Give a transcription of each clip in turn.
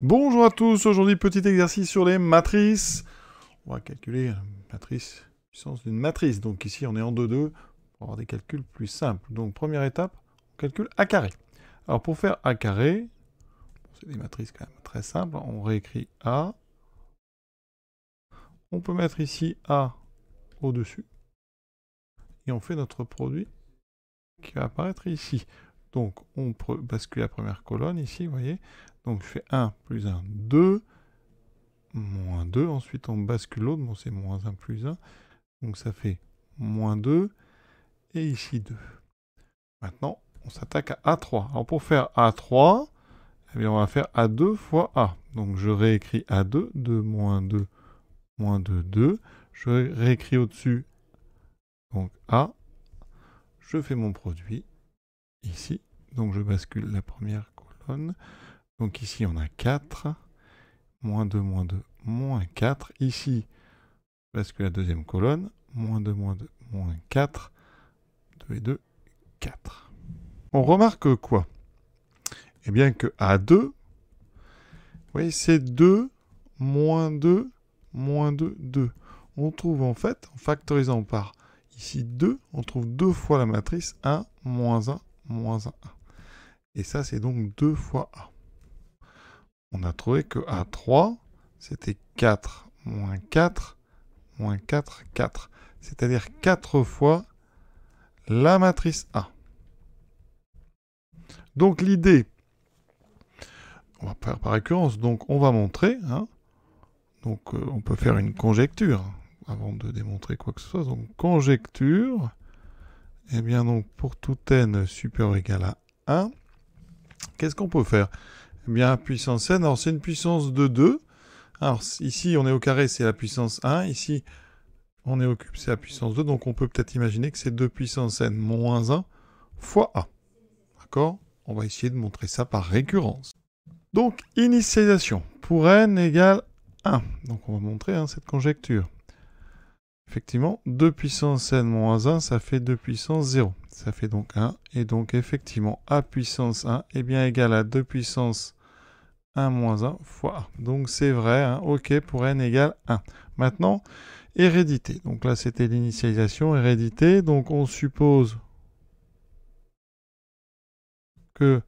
Bonjour à tous, aujourd'hui petit exercice sur les matrices. On va calculer la euh, matrice, puissance d'une matrice. Donc ici on est en 2-2 pour avoir des calculs plus simples. Donc première étape, on calcule A carré. Alors pour faire A carré, c'est des matrices quand même très simples, on réécrit A. On peut mettre ici A au-dessus. Et on fait notre produit qui va apparaître ici. Donc, on bascule la première colonne ici, vous voyez. Donc, je fais 1 plus 1, 2, moins 2. Ensuite, on bascule l'autre. Bon, c'est moins 1 plus 1. Donc, ça fait moins 2. Et ici, 2. Maintenant, on s'attaque à A3. Alors, pour faire A3, eh bien, on va faire A2 fois A. Donc, je réécris A2. 2 moins 2, moins 2, 2. Je réécris au-dessus, donc A. Je fais mon produit ici donc je bascule la première colonne. Donc ici on a 4, moins 2, moins 2, moins 4. Ici, je bascule la deuxième colonne, moins 2, moins 2, moins 4, 2 et 2, 4. On remarque quoi Eh bien que A2, vous voyez, c'est 2, moins 2, moins 2, 2. On trouve en fait, en factorisant par ici 2, on trouve deux fois la matrice 1, moins 1, moins 1, 1. Et ça, c'est donc 2 fois A. On a trouvé que A3, c'était 4 moins 4 moins 4, 4. C'est-à-dire 4 fois la matrice A. Donc l'idée, on va faire par récurrence, donc on va montrer, hein. donc euh, on peut faire une conjecture hein, avant de démontrer quoi que ce soit. Donc conjecture, et eh bien donc pour tout n supérieur ou égal à 1, Qu'est-ce qu'on peut faire Eh bien, puissance n, alors c'est une puissance de 2. Alors ici, on est au carré, c'est la puissance 1. Ici, on est au cube, c'est la puissance 2. Donc on peut peut-être imaginer que c'est 2 puissance n moins 1 fois a. D'accord On va essayer de montrer ça par récurrence. Donc, initialisation pour n égale 1. Donc on va montrer hein, cette conjecture. Effectivement, 2 puissance n moins 1, ça fait 2 puissance 0. Ça fait donc 1. Et donc, effectivement, a puissance 1 est bien égal à 2 puissance 1 moins 1 fois a. Donc, c'est vrai, hein, OK pour n égale 1. Maintenant, hérédité. Donc là, c'était l'initialisation, hérédité. Donc, on suppose que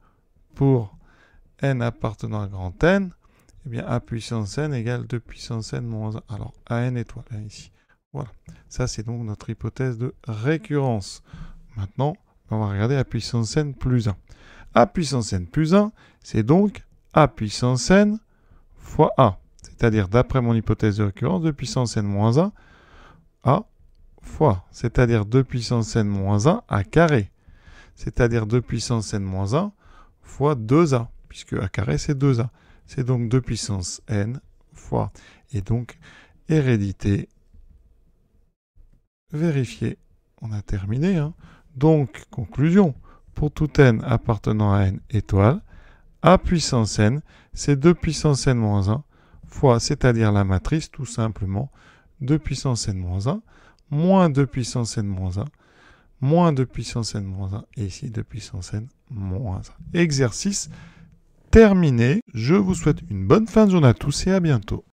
pour n appartenant à grand n, eh bien, a puissance n égale 2 puissance n moins 1. Alors, a n étoile, là, hein, ici. Voilà, ça c'est donc notre hypothèse de récurrence. Maintenant, on va regarder A puissance n plus 1. A puissance n plus 1, c'est donc A puissance n fois A. C'est-à-dire, d'après mon hypothèse de récurrence, 2 puissance n moins 1, A fois. C'est-à-dire 2 puissance n moins 1 A carré. C'est-à-dire 2 puissance n moins 1 fois 2A, puisque A carré c'est 2A. C'est donc 2 puissance n fois. Et donc, hérédité vérifier. On a terminé. Hein. Donc, conclusion, pour tout n appartenant à n étoile, a puissance n, c'est 2 puissance n moins 1 fois, c'est-à-dire la matrice, tout simplement, 2 puissance n moins 1, moins 2 puissance n moins 1, moins 2 puissance n moins 1, et ici 2 puissance n moins 1. Exercice terminé. Je vous souhaite une bonne fin de journée à tous et à bientôt.